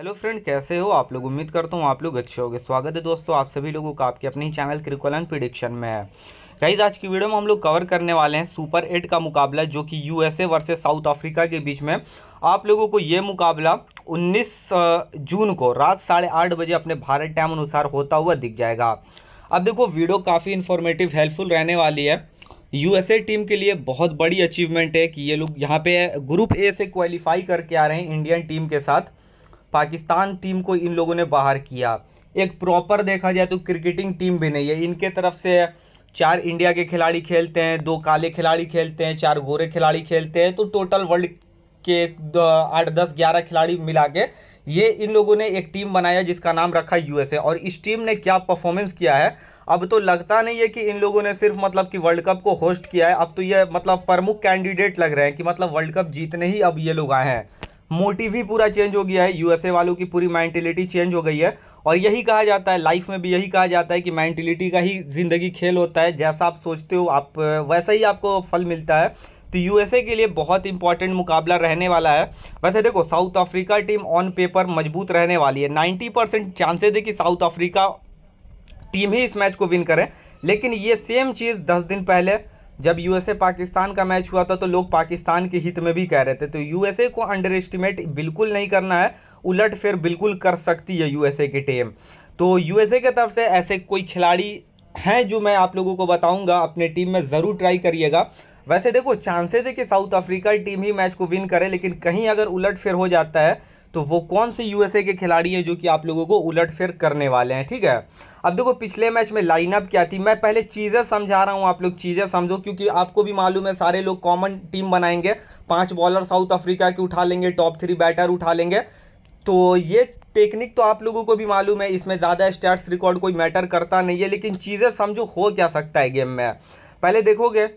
hello friend कैसे हो आप लोग उम्मीद करता हूँ आप लोग अच्छे होंगे स्वागत है दोस्तों आप सभी लोगों का आपके अपने ही चैनल क्रिकोलन प्रिडिक्शन में है गाइज आज की वीडियो में हम लोग कवर करने वाले हैं सुपर एट का मुकाबला जो कि यूएसए वर्सेस साउथ अफ्रीका के बीच में आप लोगों को ये मुकाबला 19 जून को रात साढ़े आठ बजे अपने भारत टाइम अनुसार होता हुआ दिख जाएगा अब देखो वीडियो काफ़ी इन्फॉर्मेटिव हेल्पफुल रहने वाली है यूएसए टीम के लिए बहुत बड़ी अचीवमेंट है कि ये लोग यहाँ पे ग्रुप ए से क्वालिफाई करके आ रहे हैं इंडियन टीम के साथ पाकिस्तान टीम को इन लोगों ने बाहर किया एक प्रॉपर देखा जाए तो क्रिकेटिंग टीम भी नहीं है इनके तरफ से चार इंडिया के खिलाड़ी खेलते हैं दो काले खिलाड़ी खेलते हैं चार गोरे खिलाड़ी खेलते हैं तो टोटल वर्ल्ड के आठ दस ग्यारह खिलाड़ी मिला के ये इन लोगों ने एक टीम बनाया जिसका नाम रखा यूएसए और इस टीम ने क्या परफॉर्मेंस किया है अब तो लगता नहीं है कि इन लोगों ने सिर्फ मतलब कि वर्ल्ड कप को होस्ट किया है अब तो ये मतलब प्रमुख कैंडिडेट लग रहे हैं कि मतलब वर्ल्ड कप जीतने ही अब ये लोग आए हैं मोटिव ही पूरा चेंज हो गया है यूएसए वालों की पूरी मैंटिलिटी चेंज हो गई है और यही कहा जाता है लाइफ में भी यही कहा जाता है कि मैंटिलिटी का ही ज़िंदगी खेल होता है जैसा आप सोचते हो आप वैसा ही आपको फल मिलता है तो यूएसए के लिए बहुत इंपॉर्टेंट मुकाबला रहने वाला है वैसे देखो South Africa team on paper मजबूत रहने वाली है नाइन्टी परसेंट चांसेज है कि साउथ अफ्रीका टीम ही इस मैच को विन करें लेकिन ये सेम चीज़ दस दिन पहले जब यूएसए पाकिस्तान का मैच हुआ था तो लोग पाकिस्तान के हित में भी कह रहे थे तो यूएसए को अंडर एस्टिमेट बिल्कुल नहीं करना है उलट फिर बिल्कुल कर सकती है यूएसए की टीम तो यूएसए की तरफ से ऐसे कोई खिलाड़ी हैं जो मैं आप लोगों को बताऊंगा अपने टीम में ज़रूर ट्राई करिएगा वैसे देखो चांसेज है कि साउथ अफ्रीका टीम ही मैच को विन करे लेकिन कहीं अगर उलट फिर हो जाता है तो वो कौन से यूएसए के खिलाड़ी हैं जो कि आप लोगों को उलट फिर करने वाले हैं ठीक है अब देखो पिछले मैच में लाइनअप क्या थी मैं पहले चीज़ें समझा रहा हूँ आप लोग चीज़ें समझो क्योंकि आपको भी मालूम है सारे लोग कॉमन टीम बनाएंगे पाँच बॉलर साउथ अफ्रीका के उठा लेंगे टॉप थ्री बैटर उठा लेंगे तो ये टेक्निक तो आप लोगों को भी मालूम है इसमें ज़्यादा स्टैट्स रिकॉर्ड कोई मैटर करता नहीं है लेकिन चीज़ें समझो हो क्या सकता है गेम में पहले देखोगे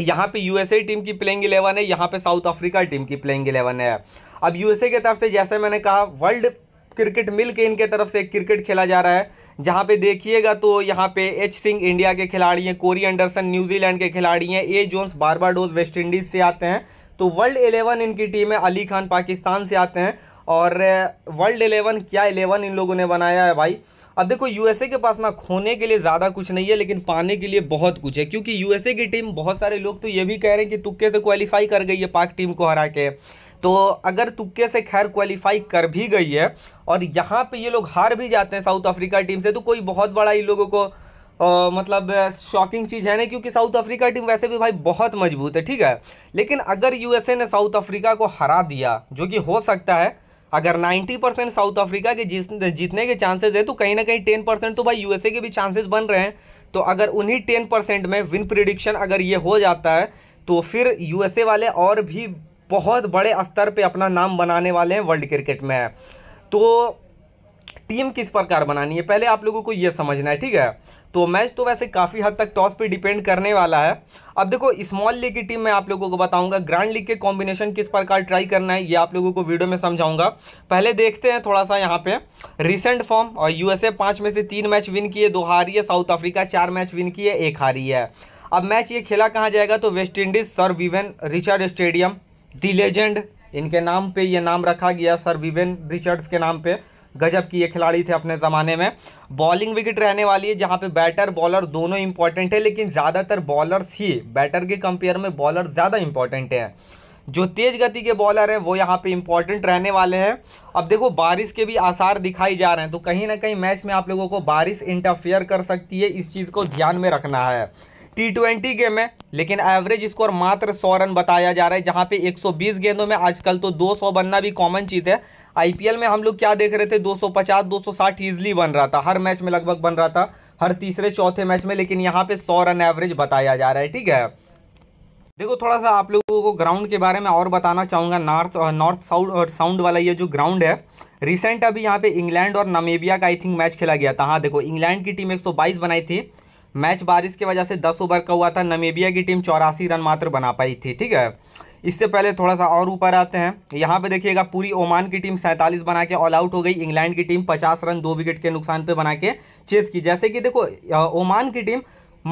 यहाँ पे यूएसए टीम की प्लेइंग इलेवन है यहाँ पे साउथ अफ्रीका टीम की प्लेइंग इलेवन है अब यूएसए की तरफ से जैसे मैंने कहा वर्ल्ड क्रिकेट मिल के इनके तरफ से क्रिकेट खेला जा रहा है जहाँ पे देखिएगा तो यहाँ पे एच सिंह इंडिया के खिलाड़ी हैं कोरी एंडरसन न्यूजीलैंड के खिलाड़ी हैं A Jones Barbados West Indies से आते हैं तो वर्ल्ड एलेवन इनकी टीम है अली खान पाकिस्तान से आते हैं और वर्ल्ड एलेवन क्या एलेवन इन लोगों ने बनाया है भाई अब देखो यूएसए के पास ना खोने के लिए ज़्यादा कुछ नहीं है लेकिन पाने के लिए बहुत कुछ है क्योंकि यूएसए की टीम बहुत सारे लोग तो ये भी कह रहे हैं कि तुक्के से क्वालिफाई कर गई है पाक टीम को हरा के तो अगर तुक्के से खैर क्वालिफाई कर भी गई है और यहाँ पे ये लोग हार भी जाते हैं साउथ अफ्रीका टीम से तो कोई बहुत बड़ा इन लोगों को आ, मतलब शॉकिंग चीज़ है ना क्योंकि साउथ अफ्रीका टीम वैसे भी भाई बहुत मजबूत है ठीक है लेकिन अगर यूएसए ने साउथ अफ्रीका को हरा दिया जो कि हो सकता है अगर 90 परसेंट साउथ अफ्रीका के जीतने के चांसेस है तो कहीं ना कहीं 10 परसेंट तो भाई यूएसए के भी चांसेस बन रहे हैं तो अगर उन्हीं 10 परसेंट में विन प्रिडिक्शन अगर ये हो जाता है तो फिर यूएसए वाले और भी बहुत बड़े स्तर पे अपना नाम बनाने वाले हैं वर्ल्ड क्रिकेट में तो टीम किस प्रकार बनानी है पहले आप लोगों को ये समझना है ठीक है तो मैच तो वैसे काफ़ी हद तक टॉस पे डिपेंड करने वाला है अब देखो स्मॉल लीग की टीम मैं आप लोगों को बताऊंगा ग्रैंड लीग के कॉम्बिनेशन किस प्रकार ट्राई करना है ये आप लोगों को वीडियो में समझाऊंगा पहले देखते हैं थोड़ा सा यहाँ पे रिसेंट फॉर्म और यूएसए पाँच में से तीन मैच विन किए दो हारी है साउथ अफ्रीका चार मैच विन किए एक हारी है अब मैच ये खेला कहाँ जाएगा तो West Indies sir Vivian Richard stadium the legend इनके नाम पे ये नाम रखा गया सर विवेन रिचर्ड्स के नाम पे गजब की ये खिलाड़ी थे अपने ज़माने में बॉलिंग विकेट रहने वाली है जहाँ पे बैटर बॉलर दोनों इंपॉर्टेंट है लेकिन ज़्यादातर बॉलर्स ही बैटर के कंपेयर में बॉलर ज़्यादा इंपॉर्टेंट है जो तेज़ गति के बॉलर हैं वो यहाँ पे इंपॉर्टेंट रहने वाले हैं अब देखो बारिश के भी आसार दिखाई जा रहे हैं तो कहीं ना कहीं मैच में आप लोगों को बारिश इंटरफेयर कर सकती है इस चीज़ को ध्यान में रखना है टी ट्वेंटी गेम है लेकिन एवरेज स्कोर मात्र सौ रन बताया जा रहा है जहाँ पे 120 गेंदों में आजकल तो 200 बनना भी कॉमन चीज़ है आईपीएल में हम लोग क्या देख रहे थे 250 260 इजीली बन रहा था हर मैच में लगभग बन रहा था हर तीसरे चौथे मैच में लेकिन यहाँ पे 100 रन एवरेज बताया जा रहा है ठीक है देखो थोड़ा सा आप लोगों को ग्राउंड के बारे में और बताना चाहूँगा नॉर्थ नॉर्थ साउथ और साउंड वाला ये जो ग्राउंड है रिसेंट अभी यहाँ पे इंग्लैंड और नमेबिया का आई थिंक मैच खेला गया था हाँ देखो इंग्लैंड की टीम 122 बनाई थी मैच बारिश की वजह से दस ओवर का हुआ था नमीबिया की टीम चौरासी रन मात्र बना पाई थी ठीक है इससे पहले थोड़ा सा और ऊपर आते हैं यहाँ पे देखिएगा पूरी ओमान की टीम सैंतालीस बना के ऑल आउट हो गई इंग्लैंड की टीम पचास रन दो विकेट के नुकसान पे बना के चेस की जैसे कि देखो ओमान की टीम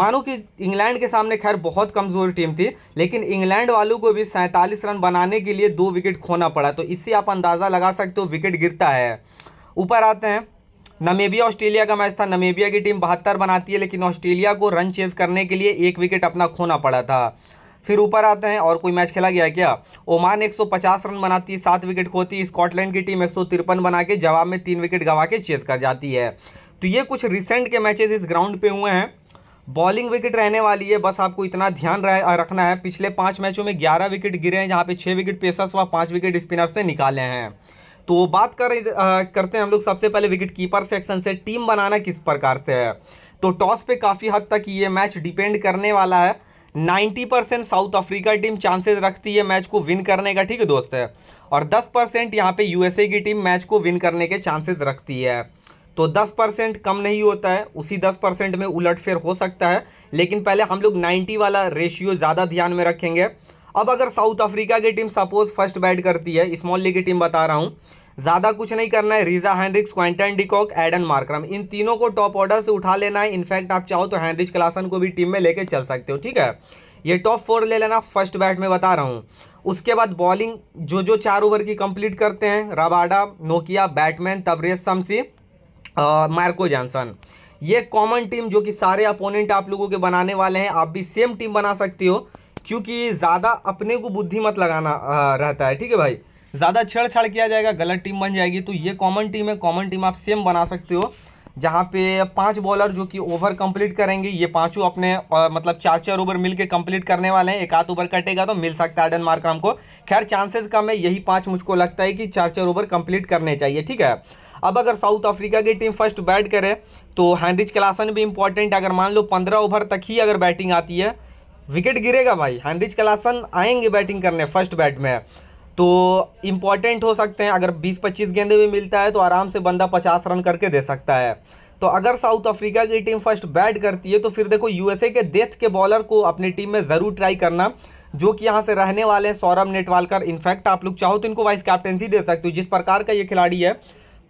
मानो कि इंग्लैंड के सामने खैर बहुत कमज़ोर टीम थी लेकिन इंग्लैंड वालों को भी सैंतालीस रन बनाने के लिए दो विकेट खोना पड़ा तो इससे आप अंदाज़ा लगा सकते हो विकेट गिरता है ऊपर आते हैं नमेबिया ऑस्ट्रेलिया का मैच था नमेबिया की टीम बहत्तर बनाती है लेकिन ऑस्ट्रेलिया को रन चेज करने के लिए एक विकेट अपना खोना पड़ा था फिर ऊपर आते हैं और कोई मैच खेला गया क्या ओमान 150 रन बनाती है सात विकेट खोती है स्कॉटलैंड की टीम एक बना के जवाब में तीन विकेट गवा के चेस कर जाती है तो ये कुछ रिसेंट के मैचेस इस ग्राउंड पे हुए हैं बॉलिंग विकेट रहने वाली है बस आपको इतना ध्यान रखना है पिछले पाँच मैचों में ग्यारह विकेट गिरे हैं जहाँ पे छः विकेट पेसर्स व पाँच विकेट स्पिनर्स ने निकाले हैं तो बात करें आ, करते हैं हम लोग सबसे पहले विकेट कीपर सेक्शन से टीम बनाना किस प्रकार से है तो टॉस पे काफ़ी हद तक ये मैच डिपेंड करने वाला है 90 percent South Africa team chances रखती है मैच को विन करने का ठीक है दोस्त है और 10 परसेंट यहाँ पर यूएसए की टीम मैच को विन करने के चांसेज रखती है तो 10 परसेंट कम नहीं होता है उसी 10 परसेंट में उलटफेर हो सकता है लेकिन पहले हम लोग 90 वाला रेशियो ज़्यादा ध्यान में रखेंगे अब अगर साउथ अफ्रीका की टीम सपोज फर्स्ट बैट करती है स्मॉल लीग की टीम बता रहा हूँ ज़्यादा कुछ नहीं करना है Reeza Hendricks Quinton de Kock Aiden Markram इन तीनों को टॉप ऑर्डर से उठा लेना है इनफैक्ट आप चाहो तो हैंड्रिक्स क्लासन को भी टीम में लेके चल सकते हो ठीक है ये टॉप फोर ले लेना फर्स्ट बैट में बता रहा हूँ उसके बाद बॉलिंग जो जो चार ओवर की कंप्लीट करते हैं रबाडा नोकिया Baartman Tabraiz Shamsi Marco Jansen ये कॉमन टीम जो कि सारे अपोनेंट आप लोगों के बनाने वाले हैं आप भी सेम टीम बना सकती हो क्योंकि ज़्यादा अपने को बुद्धि मत लगाना रहता है ठीक है भाई ज़्यादा छेड़छाड़ किया जाएगा गलत टीम बन जाएगी तो ये कॉमन टीम है कॉमन टीम आप सेम बना सकते हो जहाँ पे पांच बॉलर जो कि ओवर कंप्लीट करेंगे ये पांचों अपने आ, मतलब चार चार ओवर मिलके कंप्लीट करने वाले हैं एक आध ओवर कटेगा तो मिल सकता है डन मार्क हमको खैर चांसेस कम है यही पांच मुझको लगता है कि चार चार ओवर कंप्लीट करने चाहिए ठीक है अब अगर साउथ अफ्रीका की टीम फर्स्ट बैट करे तो हैंनरिच क्लासन भी इंपॉर्टेंट है अगर मान लो पंद्रह ओवर तक ही अगर बैटिंग आती है विकेट गिरेगा भाई हैंड्रिज कलासन आएंगे बैटिंग करने फर्स्ट बैट में तो इम्पॉर्टेंट हो सकते हैं अगर 20-25 गेंदे भी मिलता है तो आराम से बंदा 50 रन करके दे सकता है तो अगर साउथ अफ्रीका की टीम फर्स्ट बैट करती है तो फिर देखो यूएसए के डेथ के बॉलर को अपनी टीम में ज़रूर ट्राई करना जो कि यहाँ से रहने वाले हैं सौरभ नेटवालकर इनफैक्ट आप लोग चाहो तो इनको वाइस कैप्टनसी दे सकते हो जिस प्रकार का ये खिलाड़ी है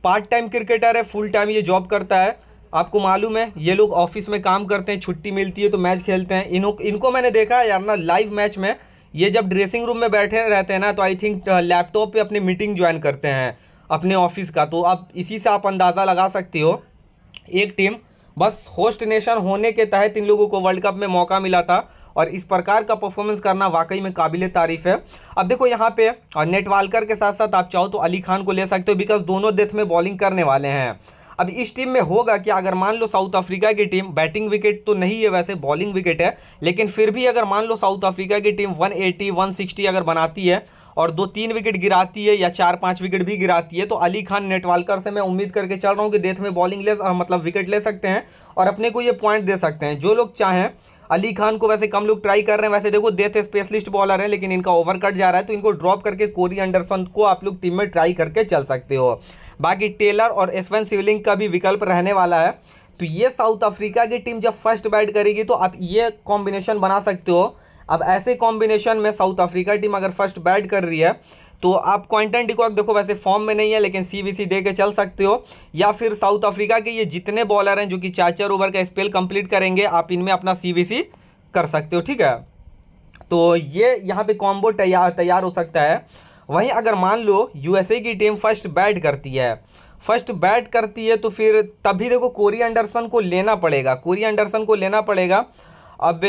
पार्ट टाइम क्रिकेटर है फुल टाइम ये जॉब करता है आपको मालूम है ये लोग ऑफिस में काम करते हैं छुट्टी मिलती है तो मैच खेलते हैं इनको इनको मैंने देखा यार ना लाइव मैच में ये जब ड्रेसिंग रूम में बैठे रहते हैं ना तो आई थिंक लैपटॉप पे अपनी मीटिंग ज्वाइन करते हैं अपने ऑफिस का तो आप इसी से आप अंदाज़ा लगा सकती हो एक टीम बस होस्ट नेशन होने के तहत इन लोगों को वर्ल्ड कप में मौका मिला था और इस प्रकार का परफॉर्मेंस करना वाकई में काबिल तारीफ़ है अब देखो यहाँ पे नेटवालकर के साथ साथ आप चाहो तो अली खान को ले सकते हो बिकॉज दोनों डेथ में बॉलिंग करने वाले हैं अब इस टीम में होगा कि अगर मान लो साउथ अफ्रीका की टीम बैटिंग विकेट तो नहीं है वैसे बॉलिंग विकेट है लेकिन फिर भी अगर मान लो साउथ अफ्रीका की टीम 180 160 अगर बनाती है और दो तीन विकेट गिराती है या चार पाँच विकेट भी गिराती है तो अली खान नेटवालकर से मैं उम्मीद करके चल रहा हूँ कि देश में बॉलिंग ले मतलब विकेट ले सकते हैं और अपने को ये पॉइंट दे सकते हैं जो लोग चाहें अली खान को वैसे कम लोग ट्राई कर रहे हैं वैसे देखो देते स्पेशलिस्ट बॉलर है लेकिन इनका ओवर कट जा रहा है तो इनको ड्रॉप करके कोरी एंडरसन को आप लोग टीम में ट्राई करके चल सकते हो बाकी टेलर और एसवन सिवलिंग का भी विकल्प रहने वाला है तो ये साउथ अफ्रीका की टीम जब फर्स्ट बैट करेगी तो आप ये कॉम्बिनेशन बना सकते हो अब ऐसे कॉम्बिनेशन में साउथ अफ्रीका टीम अगर फर्स्ट बैट कर रही है तो आप क्वांटन डिकॉक देखो वैसे फॉर्म में नहीं है लेकिन सी दे के चल सकते हो या फिर साउथ अफ्रीका के ये जितने बॉलर हैं जो कि चार चार ओवर का स्पेल कंप्लीट करेंगे आप इनमें अपना सी कर सकते हो ठीक है तो ये यहाँ पे कॉम्बो तैयार तैयार हो सकता है वहीं अगर मान लो यूएसए की टीम फर्स्ट बैट करती है फर्स्ट बैट करती है तो फिर तभी देखो कोरी एंडरसन को लेना पड़ेगा कोरी एंडरसन को लेना पड़ेगा अब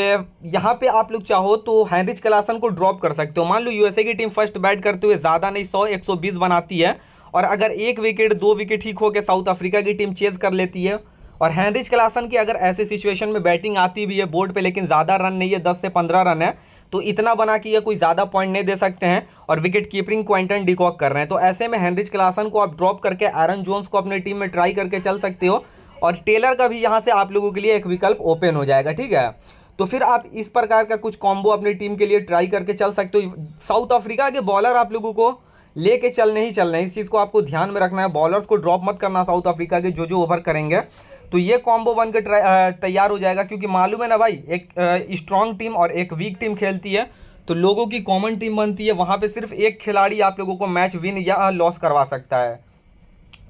यहाँ पे आप लोग चाहो तो हैंनरिच कलासन को ड्रॉप कर सकते हो मान लो यूएसए की टीम फर्स्ट बैट करते हुए ज़्यादा नहीं सौ एक सौ बीस बनाती है और अगर एक विकेट दो विकेट ठीक होकर साउथ अफ्रीका की टीम चेज कर लेती है और हैंनरिच क्लासन की अगर ऐसे सिचुएशन में बैटिंग आती भी है बोर्ड पर लेकिन ज़्यादा रन नहीं है दस से पंद्रह रन है तो इतना बना कि ये कोई ज़्यादा पॉइंट नहीं दे सकते हैं और विकेट कीपरिंग क्वेंटन डिकॉक कर रहे हैं तो ऐसे में हैंनरिच क्लासन को आप ड्रॉप करके एरन जोन्स को अपनी टीम में ट्राई करके चल सकते हो और टेलर का भी यहाँ से आप लोगों के लिए एक विकल्प ओपन हो जाएगा ठीक है तो फिर आप इस प्रकार का कुछ कॉम्बो अपनी टीम के लिए ट्राई करके चल सकते हो साउथ अफ्रीका के बॉलर आप लोगों को लेके चलने ही चलना है इस चीज़ को आपको ध्यान में रखना है बॉलर्स को ड्रॉप मत करना साउथ अफ्रीका के जो जो ओवर करेंगे तो ये कॉम्बो बन के तैयार हो जाएगा क्योंकि मालूम है ना भाई एक स्ट्रांग टीम और एक वीक टीम खेलती है तो लोगों की कॉमन टीम बनती है वहाँ पे सिर्फ एक खिलाड़ी आप लोगों को मैच विन या लॉस करवा सकता है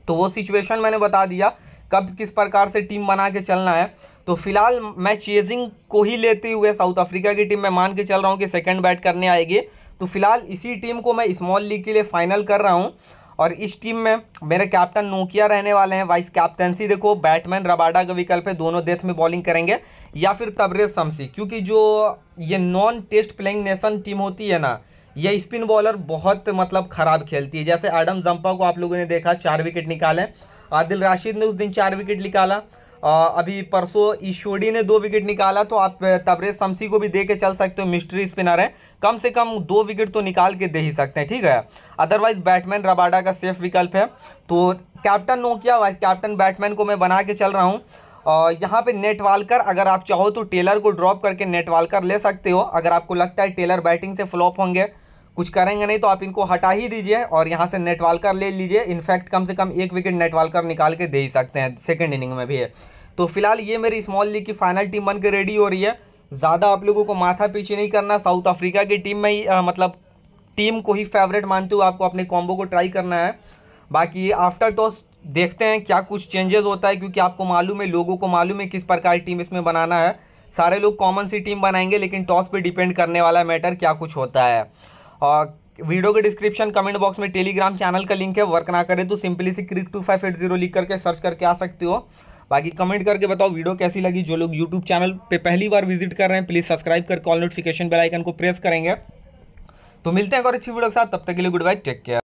तो वो सिचुएशन मैंने बता दिया कब किस प्रकार से टीम बना के चलना है तो फिलहाल मैं चेजिंग को ही लेते हुए साउथ अफ्रीका की टीम मैं मान के चल रहा हूँ कि सेकेंड बैट करने आएगी तो फिलहाल इसी टीम को मैं स्मॉल लीग के लिए फाइनल कर रहा हूँ और इस टीम में मेरे कैप्टन नोकिया रहने वाले हैं वाइस कैप्टनसी देखो बैटमैन रबाडा का विकल्प है दोनों देश में बॉलिंग करेंगे या फिर तबरेज शमसी क्योंकि जो ये non test playing nation team होती है ना ये स्पिन बॉलर बहुत मतलब ख़राब खेलती है जैसे एडम जम्पा को आप लोगों ने देखा चार विकेट निकाले आदिल राशिद ने उस दिन चार विकेट निकाला अभी परसों ईशोडी ने दो विकेट निकाला तो आप तबरेज शमसी को भी दे के चल सकते हो मिस्ट्री स्पिनर है कम से कम दो विकेट तो निकाल के दे ही सकते हैं ठीक है अदरवाइज बैटमैन रबाडा का सेफ विकल्प है तो कैप्टन नोकिया वाइस कैप्टन बैटमैन को मैं बना के चल रहा हूँ यहाँ पे नेट वालकर अगर आप चाहो तो टेलर को ड्रॉप करके नेट वालकर ले सकते हो अगर आपको लगता है टेलर बैटिंग से फ्लॉप होंगे कुछ करेंगे नहीं तो आप इनको हटा ही दीजिए और यहाँ से नेटवालकर ले लीजिए इनफैक्ट कम से कम एक विकेट नेटवालकर निकाल के दे ही सकते हैं सेकेंड इनिंग में भी है तो फिलहाल ये मेरी स्मॉल लीग की फाइनल टीम बन के रेडी हो रही है ज़्यादा आप लोगों को माथा पीछे नहीं करना साउथ अफ्रीका की टीम में ही आ, मतलब टीम को ही फेवरेट मानते हुए आपको अपने कॉम्बो को ट्राई करना है बाकी आफ्टर टॉस देखते हैं क्या कुछ चेंजेस होता है क्योंकि आपको मालूम है लोगों को मालूम है किस प्रकार टीम इसमें बनाना है सारे लोग कॉमन सी टीम बनाएंगे लेकिन टॉस पे डिपेंड करने वाला मैटर क्या कुछ होता है और वीडियो के डिस्क्रिप्शन कमेंट बॉक्स में टेलीग्राम चैनल का लिंक है वर्क ना करें तो सिंपली से crick two five eight zero लिख करके सर्च करके आ सकते हो बाकी कमेंट करके बताओ वीडियो कैसी लगी जो लोग यूट्यूब चैनल पे पहली बार विजिट कर रहे हैं प्लीज़ सब्सक्राइब करके ऑल नोटिफिकेशन बेल आइकन को प्रेस करेंगे तो मिलते हैं और अच्छी वीडियो के साथ तब तक के लिए गुड बाय टेक केयर